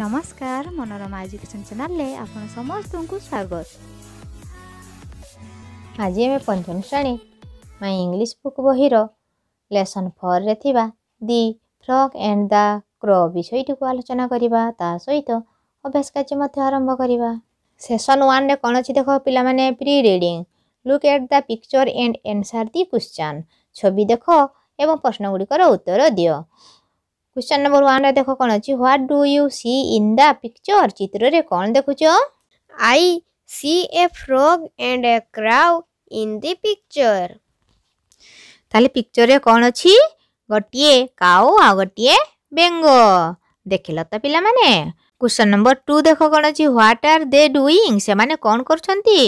ନମସ୍କାର ମନୋରମା ଏଜୁକେସନ୍ ଚ୍ୟାନେଲରେ ଆପଣ ସମସ୍ତଙ୍କୁ ସ୍ୱାଗତ ଆଜି ଆମେ ପଞ୍ଚମ ଶ୍ରେଣୀ ମାଇ ଇଂଲିଶ ବୁକ୍ ବହିର ଲେସନ୍ ଫୋର୍ରେ ଥିବା ଦି ଫ୍ରକ୍ ଆଣ୍ଡ ଦ କ୍ର ବିଷୟଟିକୁ ଆଲୋଚନା କରିବା ତା ସହିତ ଅଭ୍ୟାସ କାର୍ଯ୍ୟ ମଧ୍ୟ ଆରମ୍ଭ କରିବା ସେସନ୍ ୱାନ୍ରେ କ'ଣ ଅଛି ଦେଖ ପିଲାମାନେ pre reading look at the picture and answer the question ଛବି ଦେଖ ଏବଂ ପ୍ରଶ୍ନଗୁଡ଼ିକର ଉତ୍ତର ଦିଅ क्वेश्चन नंबर वन देख कौन अच्छी what do you see in the picture चित्र कौन देखुच I see a frog and a crow in the picture তাহলে পিকচরে কোণ অছি গোটিয়ে কাউ আ গোটিয়ে বেঙ্গ দেখিল তো পিলামানে কোশ্চেন নম্বর টু দেখ কোণ অছি হোয়াট আর দে ডুইং সেমানে কোণ করছন্তি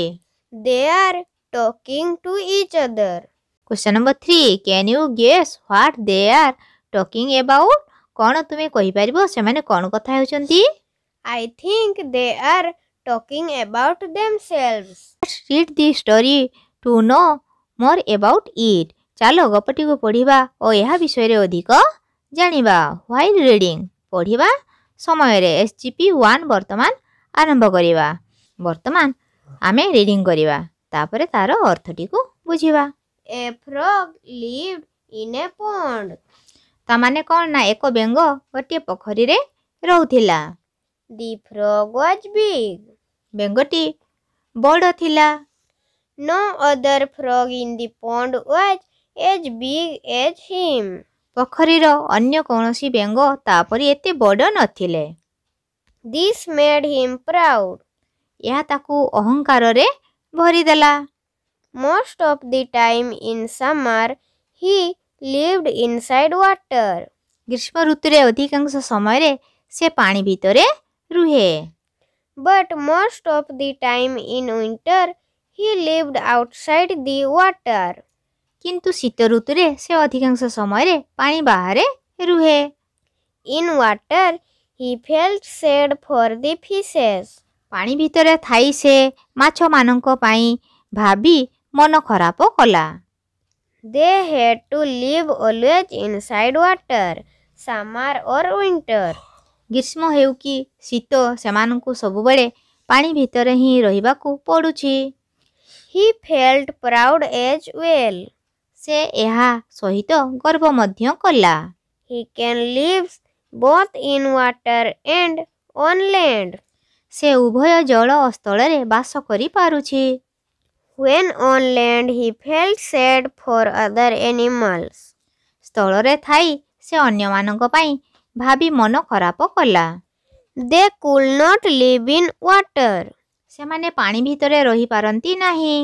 they are talking to each other question number three can you guess what they are talking about କ'ଣ ତୁମେ କହିପାରିବ ସେମାନେ କ'ଣ କଥା ହେଉଛନ୍ତି I think they are talking about themselves read the story to know more about it ଚାଲ ଗପଟିକୁ ପଢ଼ିବା ଓ ଏହା ବିଷୟରେ ଅଧିକ ଜାଣିବା ହ୍ୱାଇଲ୍ ରିଡିଂ ପଢ଼ିବା ସମୟରେ ଏସ୍ ଜି ପି ୱାନ୍ ବର୍ତ୍ତମାନ ଆରମ୍ଭ କରିବା ବର୍ତ୍ତମାନ ଆମେ ରିଡିଂ କରିବା ତାପରେ ତାର ଅର୍ଥଟିକୁ ବୁଝିବା a frog live in a pond ତାମାନେ କ'ଣ ନା ଏକ ବେଙ୍ଗ ଗୋଟିଏ ପୋଖରୀରେ ରହୁଥିଲା ଦି ଫ୍ରଗ୍ ୱାଜ୍ ବିଗ୍ ବେଙ୍ଗଟି ବଡ଼ ଥିଲା no other frog in the pond was as big as him ପୋଖରୀର ଅନ୍ୟ କୌଣସି ବେଙ୍ଗ ତାପରେ ଏତେ ବଡ଼ ନଥିଲେ ଦିସ୍ ମେଡ୍ ହିମ୍ ପ୍ରାଉଡ଼ ଏହା ତାକୁ ଅହଙ୍କାରରେ ଭରିଦେଲା most of the time in summer he lived inside water ଗ୍ରୀଷ୍ମ ଋତୁରେ ଅଧିକାଂଶ ସମୟରେ ସେ ପାଣି ଭିତରେ ରୁହେ but most of the time in winter he lived outside the water କିନ୍ତୁ ଶୀତ ଋତୁରେ ସେ ଅଧିକାଂଶ ସମୟରେ ପାଣି ବାହାରେ ରୁହେ in water he felt sad for the fishes ପାଣି ଭିତରେ ଥାଇ ସେ ମାଛମାନଙ୍କ ପାଇଁ ଭାବି ମନ ଖରାପ କଲା They had to live always inside water, summer or winter. ଗ୍ରୀଷ୍ମ ହେଉ କି ଶୀତ ସେମାନଙ୍କୁ ସବୁବେଳେ ପାଣି ଭିତରେ ହିଁ ରହିବାକୁ ପଡ଼ୁଛି he felt proud as well ସେ ଏହା ସହିତ ଗର୍ବ ମଧ୍ୟ କଲା he can lives both in water and on land ସେ ଉଭୟ ଜଳ ଓ ସ୍ଥଳରେ ବାସ କରିପାରୁଛି When on land he felt sad for other animals. ସ୍ଥଳରେ ଥାଇ ସେ ଅନ୍ୟମାନଙ୍କ ପାଇଁ ଭାବି ମନ ଖରାପ କଲା they could not live in water ସେମାନେ ପାଣି ଭିତରେ ରହିପାରନ୍ତି ନାହିଁ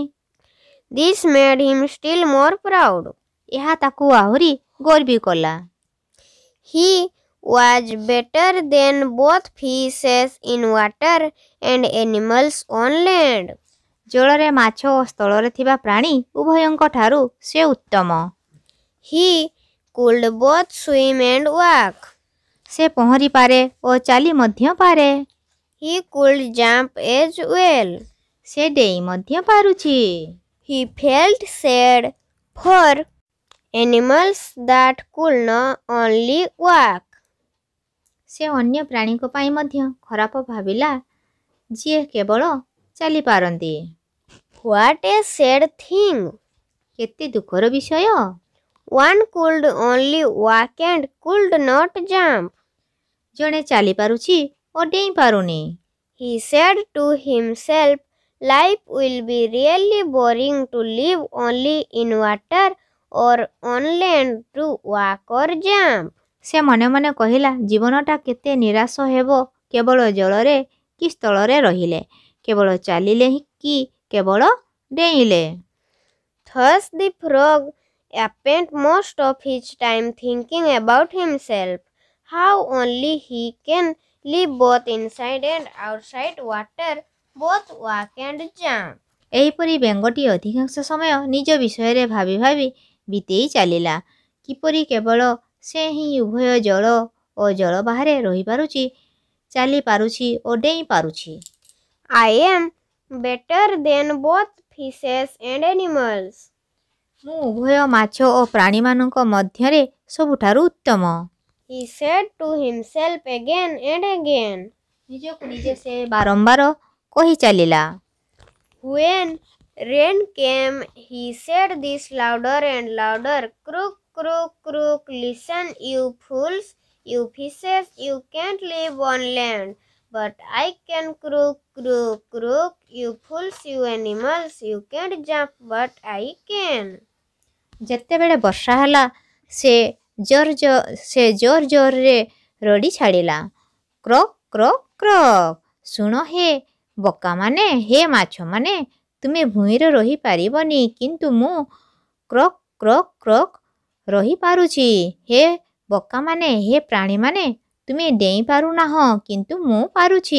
this made him still more proud ଏହା ତାକୁ ଆହୁରି ଗର୍ବୀ କଲା he was better than both fishes in water and animals on land ଜଳରେ ମାଛ ଓ ସ୍ଥଳରେ ଥିବା ପ୍ରାଣୀ ଉଭୟଙ୍କ ଠାରୁ ସେ ଉତ୍ତମ he could both swim and walk ସେ ପହଁରି ପାରେ ଓ ଚାଲି ମଧ୍ୟ ପାରେ he could jump as well ସେ ଡେଇଁ ମଧ୍ୟ ପାରୁଛି ହି felt sad for animals that could ନ ଓନ୍ଲି ୱାକ୍ ସେ ଅନ୍ୟ ପ୍ରାଣୀଙ୍କ ପାଇଁ ମଧ୍ୟ ଖରାପ ଭାବିଲା ଯିଏ କେବଳ ଚାଲିପାରନ୍ତି হোয়াট এ স্যাড থিং কেতে দুঃখর বিষয় one could only walk and could not jump ଜଣେ ଚାଲିପାରୁଛି ଅଡେଇ ପାରୁନି he said to himself life will be really boring to live only in water or on land to walk or jump ସେ ମନେ ମନେ କହିଲା ଜୀବନଟା କେତେ ନିରାଶ ହେବ କେବଳ ଜଳରେ କି ସ୍ଥଳରେ ରହିଲେ କେବଳ ଚାଲିଲେ କି କେବଳ ଡେଇଁଲେ thus the frog spent most of his time thinking about himself how only he can live both inside and outside water both walk and jump ଏହିପରି ବେଙ୍ଗଟି ଅଧିକାଂଶ ସମୟ ନିଜ ବିଷୟରେ ଭାବି ଭାବି ବିତେଇ ଚାଲିଲା କିପରି କେବଳ ସେ ହିଁ ଉଭୟ ଜଳ ଓ ଜଳ ବାହାରେ ରହିପାରୁଛି ଚାଲିପାରୁଛି ଓ ଡେଇଁ ପାରୁଛି I am better than both fishes and animals. ମୁଁ ଉଭୟ ମାଛ ଓ ପ୍ରାଣୀମାନଙ୍କ ମଧ୍ୟରେ ସବୁଠାରୁ ଉତ୍ତମ He said to himself again and again. ନିଜକୁ ନିଜେ ସେ ବାରମ୍ବାର କହି ଚାଲିଲା When rain came, he said this louder and louder. Crook, crook, crook, listen, you fools, you fishes, you can't live on land. But I can croak, croak, croak. You fools, you animals. You can't jump, but I can. ଯେତେବେଳେ ବର୍ଷା ହେଲା ସେ ଜୋର ସେ ଜୋର ଜୋରରେ ରଡ଼ି ଛାଡ଼ିଲା କ୍ରକ୍ କ୍ରକ୍ କ୍ରକ୍ ଶୁଣ ହେ ବକାମାନେ ହେ ମାଛମାନେ ତୁମେ ଭୂଇଁରେ ରହିପାରିବନି କିନ୍ତୁ ମୁଁ କ୍ରକ୍ କ୍ରକ୍ କ୍ରକ୍ ରହିପାରୁଛି ହେ ବକାମାନେ ହେ ପ୍ରାଣୀମାନେ ତୁମେ ଡେଇଁ ପାରୁନାହଁ କିନ୍ତୁ ମୁଁ ପାରୁଛି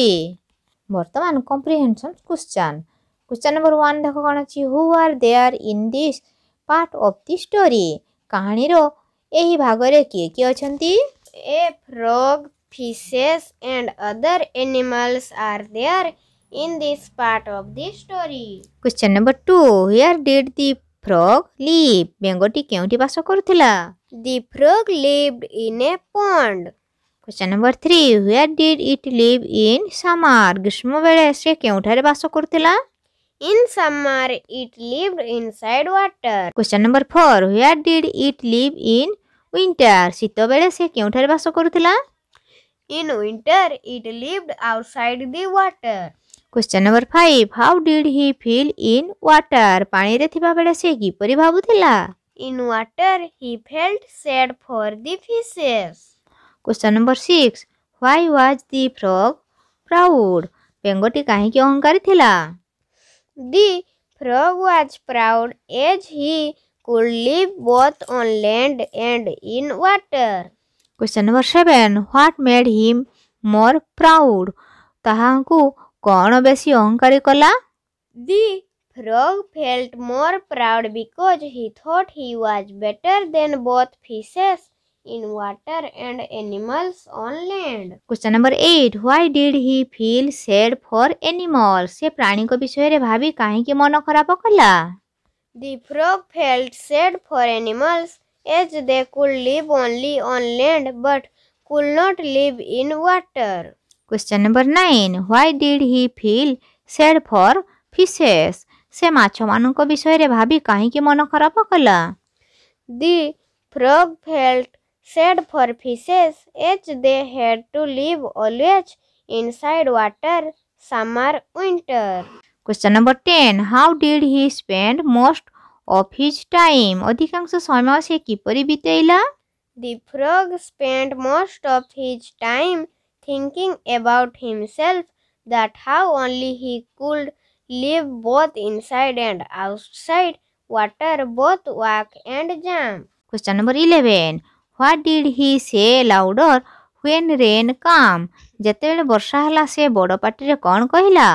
ବର୍ତ୍ତମାନ comprehension question question number one ଦେଖ କ'ଣ ଅଛି who are there in this part of the story କାହାଣୀର ଏହି ଭାଗରେ କିଏ କିଏ ଅଛନ୍ତି a frog fishes and other animals are there in this part of the story question number two where did the frog live ବେଙ୍ଗଟି କେଉଁଠି ବାସ କରୁଥିଲା the frog lived in a pond question number three where did it live in summer গ্রীষ্মবেলে সে কেউঠারে বাস করুলা in summer it live inside water question number four where did it live in winter শীতবেলে সে কেউঠারে বাস করুলা in winter it lived outside the water question number five how did he feel in water পানিরে থিবা বেলে সে কিপরি ভাবুলা in water he felt sad for the fishes question number six why was the frog proud बेंगटी कहीं अहंकारी थी the frog was proud as he could live both on land and in water question number seven what made him more proud ताकि कौन बेस अहंकारी कला the frog felt more proud because he thought he was better than both fishes in water and animals on land. Question number 8. Why did he feel sad for animals? ସେ ପ୍ରାଣୀଙ୍କ ବିଷୟରେ ଭାବି କାହିଁକି ମନ ଖରାପ କଲା? The frog felt sad for animals as they could live only on land but could not live in water. Question number 9. Why did he feel sad for fishes? ସେ ମାଛମାନଙ୍କ ବିଷୟରେ ଭାବି କାହିଁକି ମନ ଖରାପ କଲା? The frog felt said for fishes as they had to live always inside water summer winter question number 10 how did he spend most of his time অধিকাংশ সময় সে কিপরি বিতাইলা the frog spent most of his time thinking about himself that how only he could live both inside and outside water both walk and jump question number 11 what did he say louder Hiuen rain कम जिते बर्षा है से बड़ party कौन कहला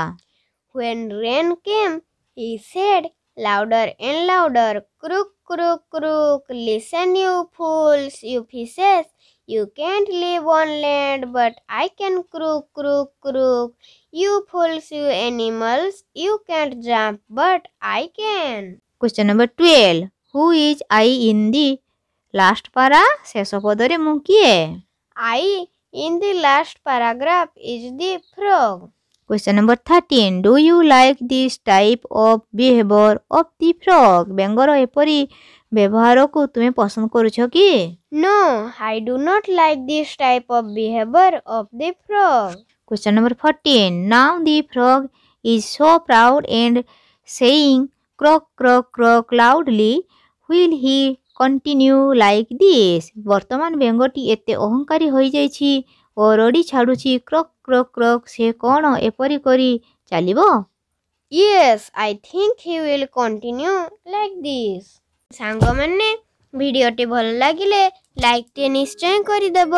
ह्वेन rain came he said louder and louder croak croak croak listen you fools you fishes you can't live on land but I can croak croak croak you fools you animals you can't jump but I can question number twelve who is I in the last para ଶେଷ ପଦରେ ମୁଁ କିଏ I in the last paragraph is the frog question number thirteen do you like this type of behaviour of the frog ବେଙ୍ଗର ଏପରି ବ୍ୟବହାରକୁ ତୁମେ ପସନ୍ଦ କରୁଛ କି no I do not like this type of behaviour of the frog question number fourteen now the frog is so proud and saying croak croak croak loudly while he continue like this বর্ତ୍ତমান ବ୍ୟଙ୍ଗଟି ଏତେ ଅହଙ୍କାରୀ ହୋଇଯାଇଛି ଓ ରଡ଼ି ଛାଡ଼ୁଛି croc croak croc ସେ କ'ଣ ଏପରି କରି ଚାଲିବ yes I think he will continue like this ସାଙ୍ଗମାନେ ଭିଡ଼ିଓଟି ଭଲ ଲାଗିଲେ ଲାଇକ୍ଟିଏ ନିଶ୍ଚୟ କରିଦେବ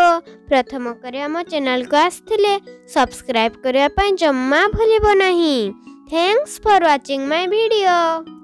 ପ୍ରଥମ କରି ଆମ ଚ୍ୟାନେଲକୁ ଆସିଥିଲେ ସବସ୍କ୍ରାଇବ୍ କରିବା ପାଇଁ ଜମା ଭୁଲିବ ନାହିଁ thanks for watching my video